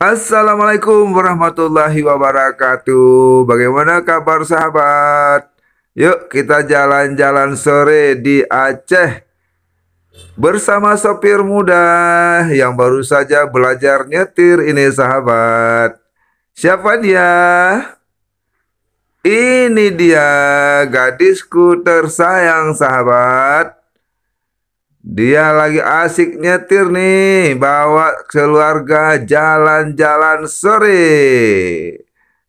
Assalamualaikum warahmatullahi wabarakatuh. Bagaimana kabar sahabat? Yuk kita jalan-jalan sore di Aceh bersama sopir muda yang baru saja belajar nyetir ini sahabat. Siapa dia? Ini dia gadisku tersayang sahabat. Dia lagi asik nyetir nih, bawa keluarga jalan-jalan sore.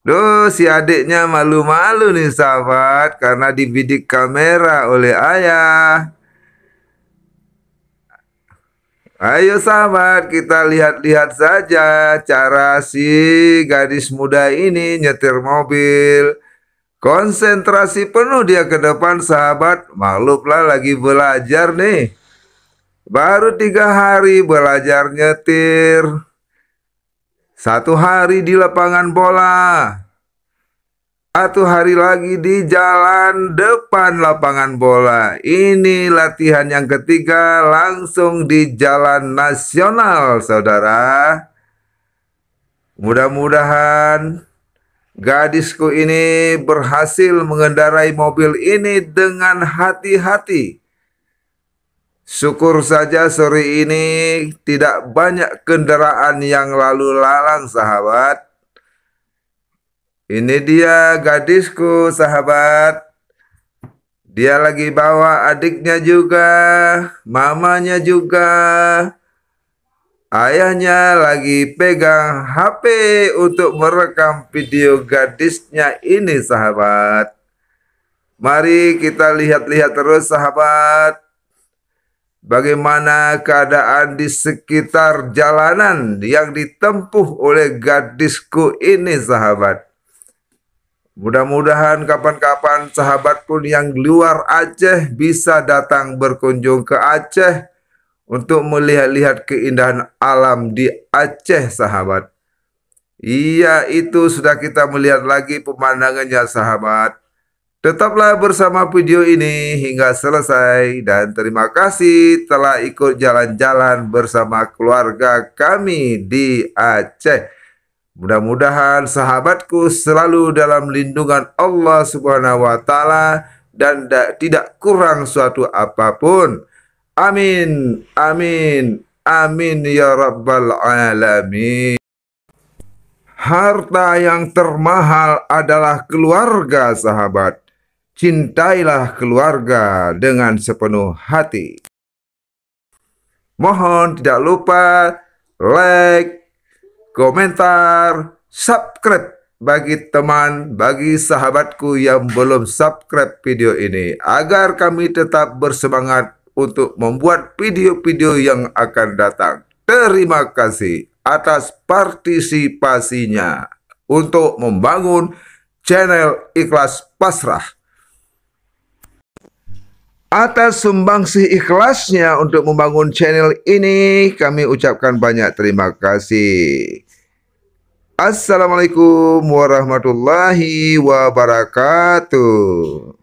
Duh, si adiknya malu-malu nih sahabat karena dibidik kamera oleh ayah. Ayo sahabat, kita lihat-lihat saja cara si gadis muda ini nyetir mobil. Konsentrasi penuh dia ke depan sahabat, makhluklah lagi belajar nih. Baru tiga hari belajar nyetir. Satu hari di lapangan bola. Satu hari lagi di jalan depan lapangan bola. Ini latihan yang ketiga langsung di jalan nasional, saudara. Mudah-mudahan gadisku ini berhasil mengendarai mobil ini dengan hati-hati Syukur saja sore ini tidak banyak kendaraan yang lalu lalang sahabat. Ini dia gadisku sahabat. Dia lagi bawa adiknya juga, mamanya juga. Ayahnya lagi pegang HP untuk merekam video gadisnya ini sahabat. Mari kita lihat-lihat terus sahabat. Bagaimana keadaan di sekitar jalanan yang ditempuh oleh gadisku ini sahabat. Mudah-mudahan kapan-kapan sahabat pun yang luar Aceh bisa datang berkunjung ke Aceh untuk melihat-lihat keindahan alam di Aceh sahabat. Iya itu sudah kita melihat lagi pemandangannya sahabat. Tetaplah bersama video ini hingga selesai dan terima kasih telah ikut jalan-jalan bersama keluarga kami di Aceh. Mudah-mudahan sahabatku selalu dalam lindungan Allah Subhanahu wa taala dan tidak kurang suatu apapun. Amin. Amin. Amin ya rabbal alamin. Harta yang termahal adalah keluarga sahabat Cintailah keluarga dengan sepenuh hati. Mohon tidak lupa like, komentar, subscribe bagi teman, bagi sahabatku yang belum subscribe video ini agar kami tetap bersemangat untuk membuat video-video yang akan datang. Terima kasih atas partisipasinya untuk membangun channel Ikhlas Pasrah. Atas sumbangsih ikhlasnya untuk membangun channel ini, kami ucapkan banyak terima kasih. Assalamualaikum warahmatullahi wabarakatuh.